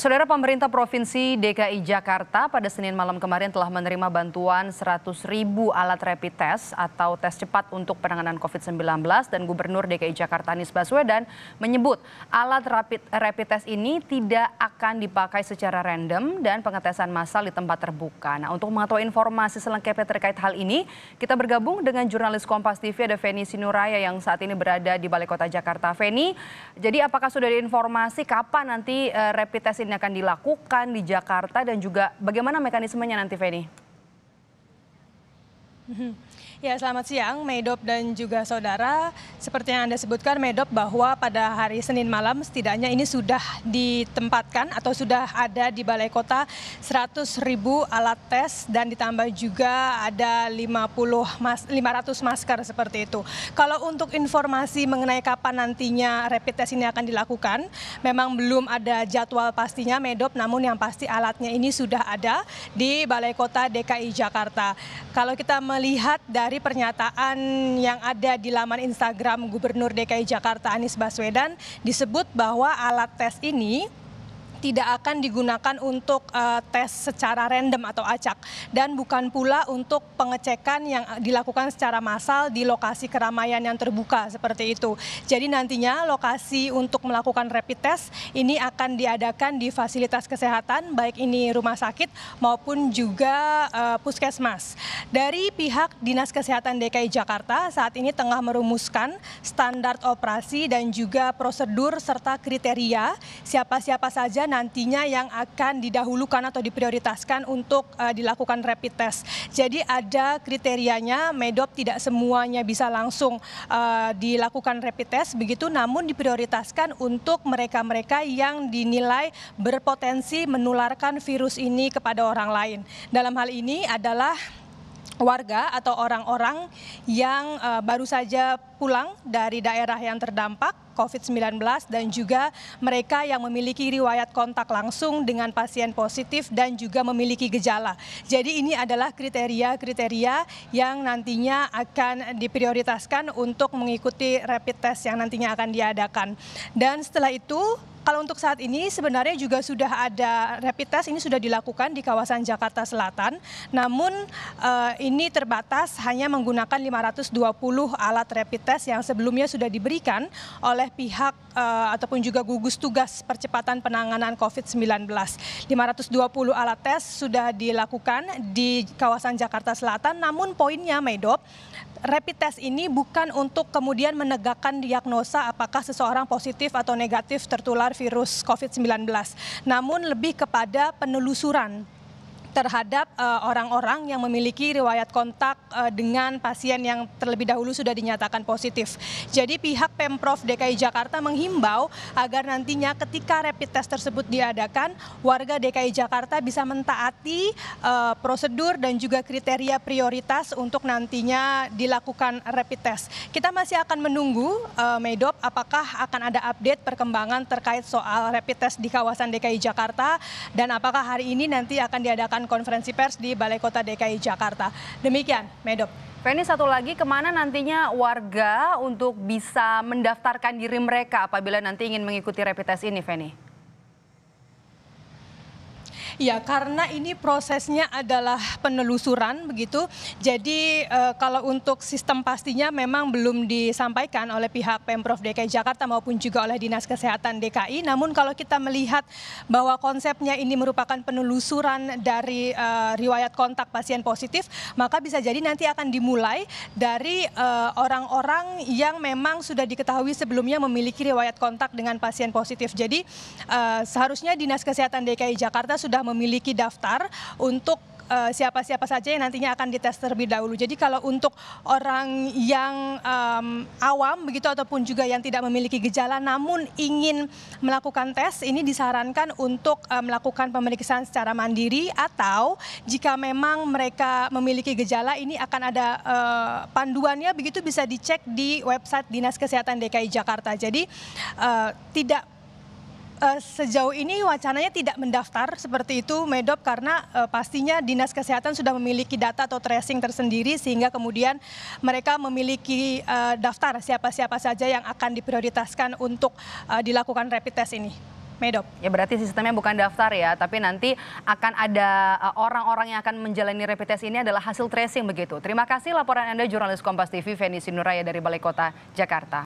Saudara pemerintah Provinsi DKI Jakarta pada Senin malam kemarin telah menerima bantuan 100 ribu alat rapid test atau tes cepat untuk penanganan COVID-19 dan Gubernur DKI Jakarta Anies Baswedan menyebut alat rapid, rapid test ini tidak akan dipakai secara random dan pengetesan massal di tempat terbuka. Nah untuk mengetahui informasi selengkapnya terkait hal ini, kita bergabung dengan jurnalis Kompas TV ada Feni Sinuraya yang saat ini berada di Balai Kota Jakarta. Feni, jadi apakah sudah ada informasi kapan nanti uh, rapid test vaksin yang akan dilakukan di Jakarta dan juga bagaimana mekanismenya nanti Feni? Hmm. Ya, selamat siang Medop dan juga saudara. Seperti yang Anda sebutkan Medop bahwa pada hari Senin malam setidaknya ini sudah ditempatkan atau sudah ada di Balai Kota 100 ribu alat tes dan ditambah juga ada 50 mas, 500 masker seperti itu. Kalau untuk informasi mengenai kapan nantinya rapid test ini akan dilakukan, memang belum ada jadwal pastinya Medop namun yang pasti alatnya ini sudah ada di Balai Kota DKI Jakarta. Kalau kita melihat dari dari pernyataan yang ada di laman Instagram Gubernur DKI Jakarta Anies Baswedan disebut bahwa alat tes ini tidak akan digunakan untuk eh, tes secara random atau acak dan bukan pula untuk pengecekan yang dilakukan secara massal di lokasi keramaian yang terbuka seperti itu. Jadi nantinya lokasi untuk melakukan rapid test ini akan diadakan di fasilitas kesehatan baik ini rumah sakit maupun juga uh, puskesmas. Dari pihak Dinas Kesehatan DKI Jakarta saat ini tengah merumuskan standar operasi dan juga prosedur serta kriteria siapa-siapa saja nantinya yang akan didahulukan atau diprioritaskan untuk uh, dilakukan rapid test. Jadi ada kriterianya, Medop tidak semuanya bisa langsung uh, dilakukan rapid test begitu, namun diprioritaskan untuk mereka-mereka yang dinilai berpotensi menularkan virus ini kepada orang lain. Dalam hal ini adalah warga atau orang-orang yang eh, baru saja pulang dari daerah yang terdampak COVID-19 dan juga mereka yang memiliki riwayat kontak langsung dengan pasien positif dan juga memiliki gejala. Jadi ini adalah kriteria-kriteria yang nantinya akan diprioritaskan untuk mengikuti rapid test yang nantinya akan diadakan. Dan setelah itu kalau untuk saat ini sebenarnya juga sudah ada rapid test ini sudah dilakukan di kawasan Jakarta Selatan. Namun eh, ini terbatas hanya menggunakan 520 alat rapid test yang sebelumnya sudah diberikan oleh pihak eh, ataupun juga gugus tugas percepatan penanganan COVID-19. 520 alat tes sudah dilakukan di kawasan Jakarta Selatan. Namun poinnya Medop rapid test ini bukan untuk kemudian menegakkan diagnosa apakah seseorang positif atau negatif tertular virus COVID-19, namun lebih kepada penelusuran terhadap eh, orang orang yang memiliki riwayat kontak eh, dengan pasien yang terlebih dahulu sudah dinyatakan positif. Jadi pihak Pemprov DKI Jakarta menghimbau agar nantinya ketika rapid test tersebut diadakan, warga DKI Jakarta bisa mentaati uh, prosedur dan juga kriteria prioritas untuk nantinya dilakukan rapid test. Kita masih akan menunggu uh, Medop apakah akan ada update perkembangan terkait soal rapid test di kawasan DKI Jakarta dan apakah hari ini nanti akan diadakan konferensi pers di Balai Kota DKI Jakarta. Demikian, Medop. Feni, satu lagi, kemana nantinya warga untuk bisa mendaftarkan diri mereka apabila nanti ingin mengikuti rapid test ini, Feni? Ya, karena ini prosesnya adalah penelusuran begitu. Jadi e, kalau untuk sistem pastinya memang belum disampaikan oleh pihak Pemprov DKI Jakarta maupun juga oleh Dinas Kesehatan DKI. Namun kalau kita melihat bahwa konsepnya ini merupakan penelusuran dari e, riwayat kontak pasien positif, maka bisa jadi nanti akan dimulai dari eh, orang-orang e, yang memang sudah diketahui sebelumnya memiliki riwayat kontak dengan pasien positif. Jadi seharusnya Dinas Kesehatan DKI Jakarta sudah sudah memiliki daftar untuk eh, siapa-siapa saja yang nantinya akan dites terlebih dahulu. Jadi kalau untuk orang yang um, awam begitu ataupun juga yang tidak memiliki gejala namun ingin melakukan tes ini disarankan untuk um, melakukan pemeriksaan secara mandiri atau jika memang mereka memiliki gejala ini akan ada uh, panduannya begitu bisa dicek di website Dinas Kesehatan DKI Jakarta. Jadi uh, tidak Eh, sejauh ini wacananya tidak mendaftar seperti itu Medop karena uh, pastinya dinas kesehatan sudah memiliki data atau tracing tersendiri sehingga kemudian mereka memiliki uh, daftar siapa-siapa saja yang akan diprioritaskan untuk uh, dilakukan rapid test ini. Medop. Ya berarti sistemnya bukan daftar ya, tapi nanti akan ada orang-orang yang akan menjalani rapid test ini adalah hasil tracing begitu. Terima kasih laporan Anda jurnalis Kompas TV Feni Sinuraya dari Balai Kota Jakarta.